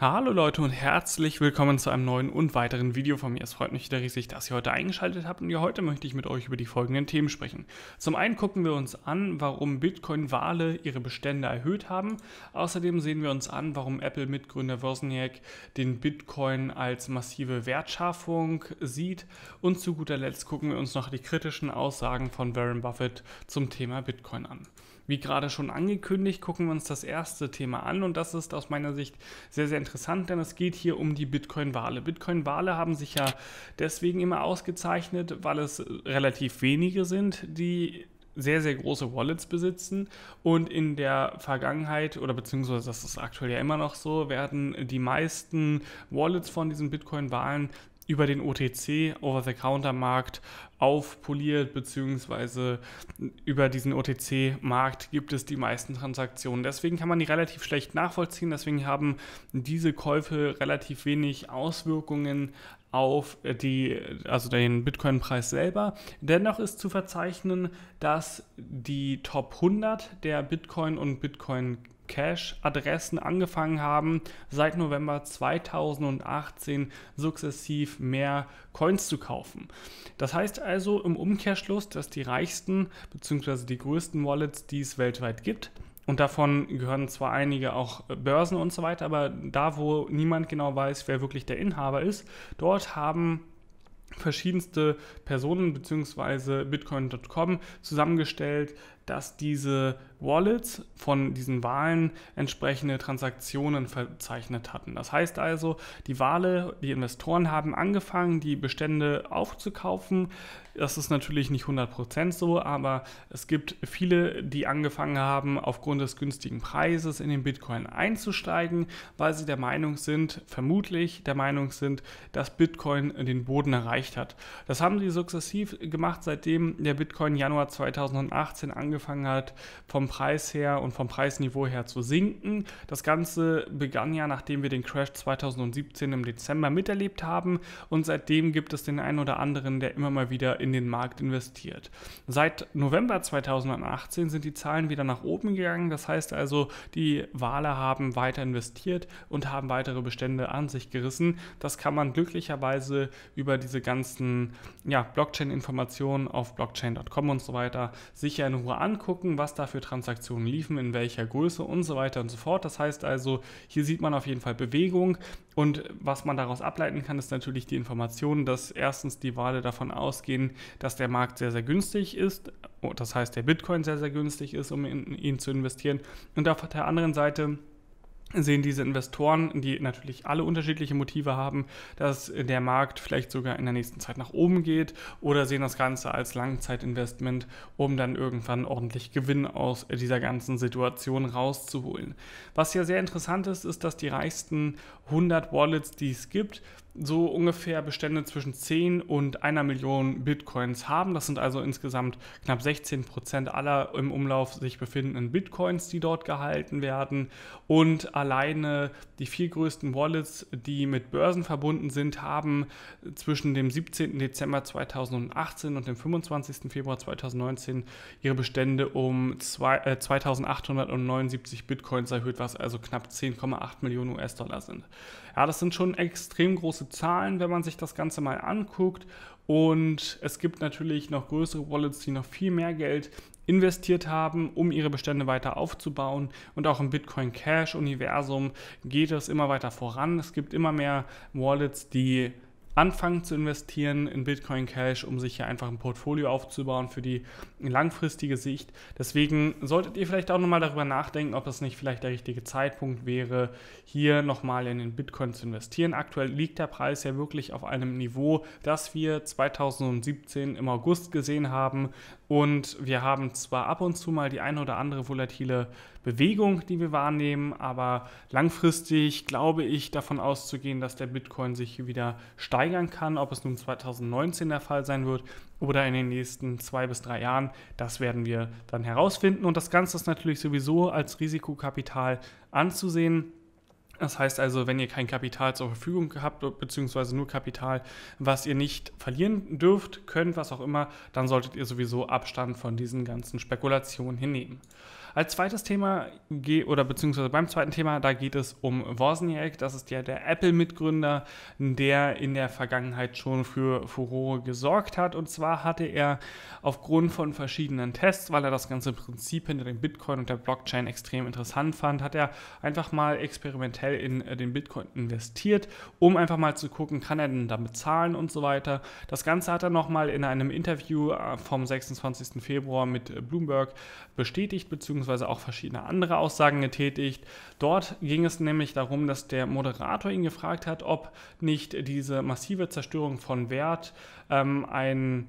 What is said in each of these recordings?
Hallo Leute und herzlich willkommen zu einem neuen und weiteren Video von mir. Es freut mich wieder riesig, dass ihr heute eingeschaltet habt und ja, heute möchte ich mit euch über die folgenden Themen sprechen. Zum einen gucken wir uns an, warum Bitcoin-Wale ihre Bestände erhöht haben. Außerdem sehen wir uns an, warum Apple-Mitgründer Wozniak den Bitcoin als massive Wertschaffung sieht. Und zu guter Letzt gucken wir uns noch die kritischen Aussagen von Warren Buffett zum Thema Bitcoin an. Wie gerade schon angekündigt, gucken wir uns das erste Thema an und das ist aus meiner Sicht sehr, sehr interessant, denn es geht hier um die Bitcoin-Wale. Bitcoin-Wale haben sich ja deswegen immer ausgezeichnet, weil es relativ wenige sind, die sehr, sehr große Wallets besitzen und in der Vergangenheit oder beziehungsweise das ist aktuell ja immer noch so, werden die meisten Wallets von diesen Bitcoin-Wahlen über den OTC, Over-the-Counter-Markt, aufpoliert, beziehungsweise über diesen OTC-Markt gibt es die meisten Transaktionen. Deswegen kann man die relativ schlecht nachvollziehen, deswegen haben diese Käufe relativ wenig Auswirkungen auf die, also den Bitcoin-Preis selber. Dennoch ist zu verzeichnen, dass die Top 100 der Bitcoin und Bitcoin Cache-Adressen angefangen haben, seit November 2018 sukzessiv mehr Coins zu kaufen. Das heißt also im Umkehrschluss, dass die reichsten bzw. die größten Wallets, die es weltweit gibt, und davon gehören zwar einige auch Börsen und so weiter, aber da, wo niemand genau weiß, wer wirklich der Inhaber ist, dort haben verschiedenste Personen bzw. Bitcoin.com zusammengestellt, dass diese Wallets von diesen Wahlen entsprechende Transaktionen verzeichnet hatten. Das heißt also, die Wale, die Investoren haben angefangen, die Bestände aufzukaufen. Das ist natürlich nicht 100% so, aber es gibt viele, die angefangen haben, aufgrund des günstigen Preises in den Bitcoin einzusteigen, weil sie der Meinung sind, vermutlich der Meinung sind, dass Bitcoin den Boden erreicht hat. Das haben sie sukzessiv gemacht, seitdem der Bitcoin Januar 2018 angefangen angefangen hat, vom Preis her und vom Preisniveau her zu sinken. Das Ganze begann ja, nachdem wir den Crash 2017 im Dezember miterlebt haben und seitdem gibt es den einen oder anderen, der immer mal wieder in den Markt investiert. Seit November 2018 sind die Zahlen wieder nach oben gegangen, das heißt also, die Wale haben weiter investiert und haben weitere Bestände an sich gerissen. Das kann man glücklicherweise über diese ganzen ja, Blockchain-Informationen auf blockchain.com und so weiter sicher in Ruhe anschauen angucken, was da für Transaktionen liefen, in welcher Größe und so weiter und so fort. Das heißt also, hier sieht man auf jeden Fall Bewegung und was man daraus ableiten kann, ist natürlich die Information, dass erstens die Wale davon ausgehen, dass der Markt sehr, sehr günstig ist, oh, das heißt der Bitcoin sehr, sehr günstig ist, um in ihn zu investieren und auf der anderen Seite sehen diese Investoren, die natürlich alle unterschiedliche Motive haben, dass der Markt vielleicht sogar in der nächsten Zeit nach oben geht oder sehen das Ganze als Langzeitinvestment, um dann irgendwann ordentlich Gewinn aus dieser ganzen Situation rauszuholen. Was ja sehr interessant ist, ist, dass die reichsten 100 Wallets, die es gibt, so ungefähr Bestände zwischen 10 und einer Million Bitcoins haben. Das sind also insgesamt knapp 16 Prozent aller im Umlauf sich befindenden Bitcoins, die dort gehalten werden. Und alleine die vier größten Wallets, die mit Börsen verbunden sind, haben zwischen dem 17. Dezember 2018 und dem 25. Februar 2019 ihre Bestände um 2879 äh, Bitcoins erhöht, was also knapp 10,8 Millionen US-Dollar sind. Ja, das sind schon extrem große zahlen, wenn man sich das Ganze mal anguckt. Und es gibt natürlich noch größere Wallets, die noch viel mehr Geld investiert haben, um ihre Bestände weiter aufzubauen. Und auch im Bitcoin Cash-Universum geht es immer weiter voran. Es gibt immer mehr Wallets, die anfangen zu investieren in Bitcoin Cash, um sich hier einfach ein Portfolio aufzubauen für die langfristige Sicht. Deswegen solltet ihr vielleicht auch nochmal darüber nachdenken, ob das nicht vielleicht der richtige Zeitpunkt wäre, hier nochmal in den Bitcoin zu investieren. Aktuell liegt der Preis ja wirklich auf einem Niveau, das wir 2017 im August gesehen haben. Und wir haben zwar ab und zu mal die eine oder andere volatile Bewegung, die wir wahrnehmen, aber langfristig glaube ich davon auszugehen, dass der Bitcoin sich wieder steigern kann. Ob es nun 2019 der Fall sein wird oder in den nächsten zwei bis drei Jahren, das werden wir dann herausfinden. Und das Ganze ist natürlich sowieso als Risikokapital anzusehen. Das heißt also, wenn ihr kein Kapital zur Verfügung habt, beziehungsweise nur Kapital, was ihr nicht verlieren dürft, könnt, was auch immer, dann solltet ihr sowieso Abstand von diesen ganzen Spekulationen hinnehmen. Als zweites Thema oder beziehungsweise beim zweiten Thema, da geht es um Wozniak. Das ist ja der Apple-Mitgründer, der in der Vergangenheit schon für Furore gesorgt hat. Und zwar hatte er aufgrund von verschiedenen Tests, weil er das ganze Prinzip hinter dem Bitcoin und der Blockchain extrem interessant fand, hat er einfach mal experimentell in den Bitcoin investiert, um einfach mal zu gucken, kann er denn damit zahlen und so weiter. Das Ganze hat er nochmal in einem Interview äh, vom 26. Februar mit Bloomberg bestätigt beziehungsweise beziehungsweise auch verschiedene andere Aussagen getätigt. Dort ging es nämlich darum, dass der Moderator ihn gefragt hat, ob nicht diese massive Zerstörung von Wert ähm, ein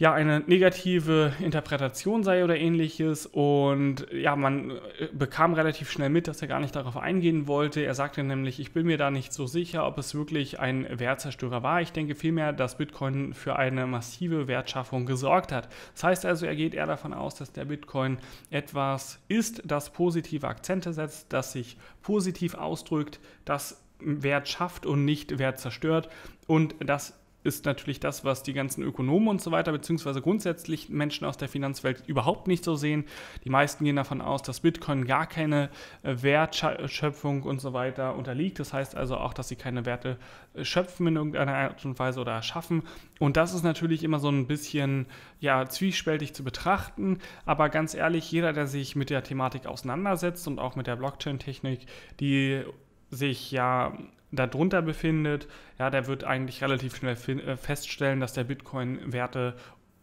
ja, eine negative Interpretation sei oder ähnliches. Und ja, man äh, bekam relativ schnell mit, dass er gar nicht darauf eingehen wollte. Er sagte nämlich, ich bin mir da nicht so sicher, ob es wirklich ein Wertzerstörer war. Ich denke vielmehr, dass Bitcoin für eine massive Wertschaffung gesorgt hat. Das heißt also, er geht eher davon aus, dass der Bitcoin etwas ist, das positive Akzente setzt, das sich positiv ausdrückt, das Wert schafft und nicht Wert zerstört und das ist natürlich das, was die ganzen Ökonomen und so weiter, beziehungsweise grundsätzlich Menschen aus der Finanzwelt überhaupt nicht so sehen. Die meisten gehen davon aus, dass Bitcoin gar keine äh, Wertschöpfung und so weiter unterliegt. Das heißt also auch, dass sie keine Werte äh, schöpfen in irgendeiner Art und Weise oder erschaffen. Und das ist natürlich immer so ein bisschen ja, zwiespältig zu betrachten. Aber ganz ehrlich, jeder, der sich mit der Thematik auseinandersetzt und auch mit der Blockchain-Technik, die sich ja darunter befindet, ja, der wird eigentlich relativ schnell äh, feststellen, dass der Bitcoin Werte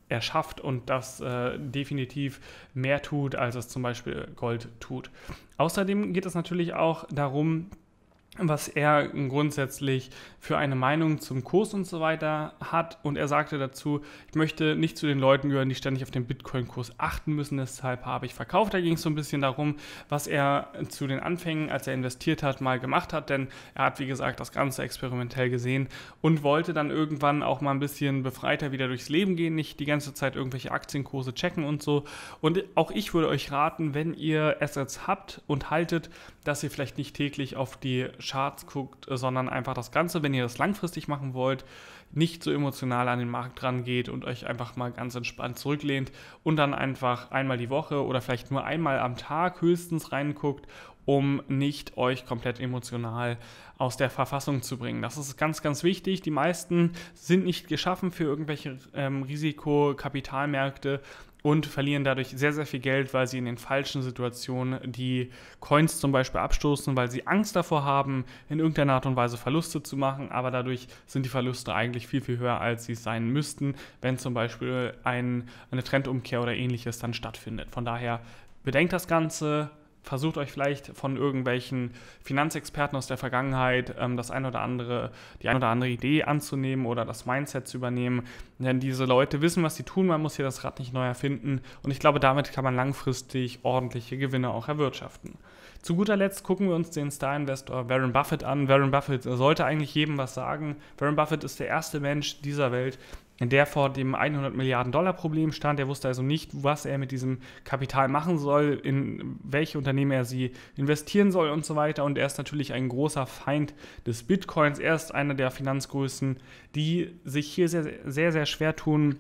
erschafft und das äh, definitiv mehr tut, als es zum Beispiel Gold tut. Außerdem geht es natürlich auch darum, was er grundsätzlich für eine Meinung zum Kurs und so weiter hat. Und er sagte dazu, ich möchte nicht zu den Leuten gehören, die ständig auf den Bitcoin-Kurs achten müssen, deshalb habe ich verkauft. Da ging es so ein bisschen darum, was er zu den Anfängen, als er investiert hat, mal gemacht hat. Denn er hat, wie gesagt, das Ganze experimentell gesehen und wollte dann irgendwann auch mal ein bisschen befreiter wieder durchs Leben gehen, nicht die ganze Zeit irgendwelche Aktienkurse checken und so. Und auch ich würde euch raten, wenn ihr Assets habt und haltet, dass ihr vielleicht nicht täglich auf die Charts guckt, äh, sondern einfach das Ganze, wenn ihr das langfristig machen wollt, nicht so emotional an den Markt rangeht und euch einfach mal ganz entspannt zurücklehnt und dann einfach einmal die Woche oder vielleicht nur einmal am Tag höchstens reinguckt, um nicht euch komplett emotional aus der Verfassung zu bringen. Das ist ganz, ganz wichtig. Die meisten sind nicht geschaffen für irgendwelche ähm, Risikokapitalmärkte und verlieren dadurch sehr, sehr viel Geld, weil sie in den falschen Situationen die Coins zum Beispiel abstoßen, weil sie Angst davor haben, in irgendeiner Art und Weise Verluste zu machen, aber dadurch sind die Verluste eigentlich viel, viel höher, als sie sein müssten, wenn zum Beispiel ein, eine Trendumkehr oder ähnliches dann stattfindet. Von daher bedenkt das Ganze, versucht euch vielleicht von irgendwelchen Finanzexperten aus der Vergangenheit ähm, das ein oder andere, die ein oder andere Idee anzunehmen oder das Mindset zu übernehmen. Denn diese Leute wissen, was sie tun, man muss hier das Rad nicht neu erfinden. Und ich glaube, damit kann man langfristig ordentliche Gewinne auch erwirtschaften. Zu guter Letzt gucken wir uns den Star-Investor Warren Buffett an. Warren Buffett sollte eigentlich jedem was sagen. Warren Buffett ist der erste Mensch dieser Welt, der vor dem 100 Milliarden Dollar Problem stand. Er wusste also nicht, was er mit diesem Kapital machen soll, in welche Unternehmen er sie investieren soll und so weiter. Und er ist natürlich ein großer Feind des Bitcoins. Er ist einer der Finanzgrößen, die sich hier sehr, sehr, sehr schwer tun,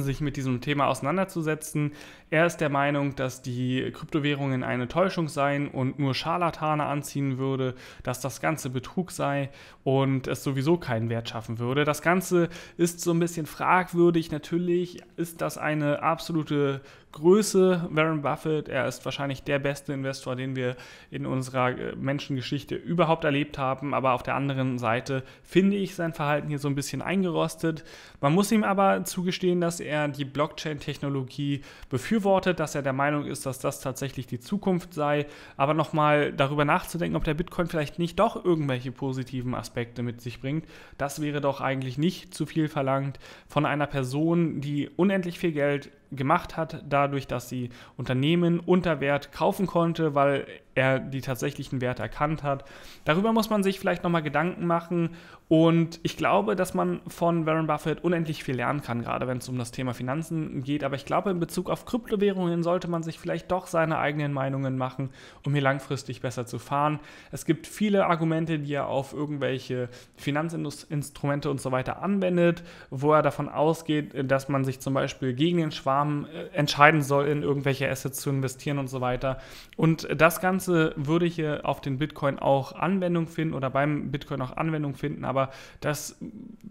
sich mit diesem Thema auseinanderzusetzen. Er ist der Meinung, dass die Kryptowährungen eine Täuschung seien und nur Scharlatane anziehen würde, dass das Ganze Betrug sei und es sowieso keinen Wert schaffen würde. Das Ganze ist so ein bisschen fragwürdig. Natürlich ist das eine absolute Größe Warren Buffett. Er ist wahrscheinlich der beste Investor, den wir in unserer äh, Menschengeschichte überhaupt erlebt haben. Aber auf der anderen Seite finde ich sein Verhalten hier so ein bisschen eingerostet. Man muss ihm aber zugestehen, dass er die Blockchain-Technologie befürwortet, dass er der Meinung ist, dass das tatsächlich die Zukunft sei. Aber nochmal darüber nachzudenken, ob der Bitcoin vielleicht nicht doch irgendwelche positiven Aspekte mit sich bringt, das wäre doch eigentlich nicht zu viel verlangt von einer Person, die unendlich viel Geld gemacht hat, dadurch, dass sie Unternehmen unter Wert kaufen konnte, weil er die tatsächlichen Werte erkannt hat. Darüber muss man sich vielleicht nochmal Gedanken machen und ich glaube, dass man von Warren Buffett unendlich viel lernen kann, gerade wenn es um das Thema Finanzen geht. Aber ich glaube, in Bezug auf Kryptowährungen sollte man sich vielleicht doch seine eigenen Meinungen machen, um hier langfristig besser zu fahren. Es gibt viele Argumente, die er auf irgendwelche Finanzinstrumente und so weiter anwendet, wo er davon ausgeht, dass man sich zum Beispiel gegen den Schwarm Rahmen äh, entscheiden soll, in irgendwelche Assets zu investieren und so weiter. Und das Ganze würde hier auf den Bitcoin auch Anwendung finden oder beim Bitcoin auch Anwendung finden, aber das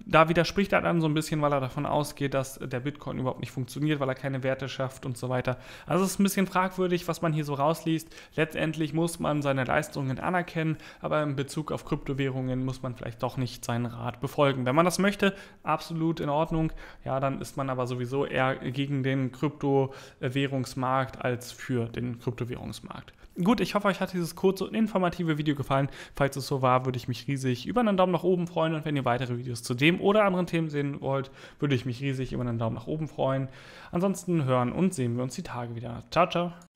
da widerspricht er dann so ein bisschen, weil er davon ausgeht, dass der Bitcoin überhaupt nicht funktioniert, weil er keine Werte schafft und so weiter. Also es ist ein bisschen fragwürdig, was man hier so rausliest. Letztendlich muss man seine Leistungen anerkennen, aber in Bezug auf Kryptowährungen muss man vielleicht doch nicht seinen Rat befolgen. Wenn man das möchte, absolut in Ordnung. Ja, dann ist man aber sowieso eher gegen den Kryptowährungsmarkt als für den Kryptowährungsmarkt. Gut, ich hoffe, euch hat dieses kurze und informative Video gefallen. Falls es so war, würde ich mich riesig über einen Daumen nach oben freuen und wenn ihr weitere Videos zu dem oder anderen Themen sehen wollt, würde ich mich riesig über einen Daumen nach oben freuen. Ansonsten hören und sehen wir uns die Tage wieder. Ciao, ciao.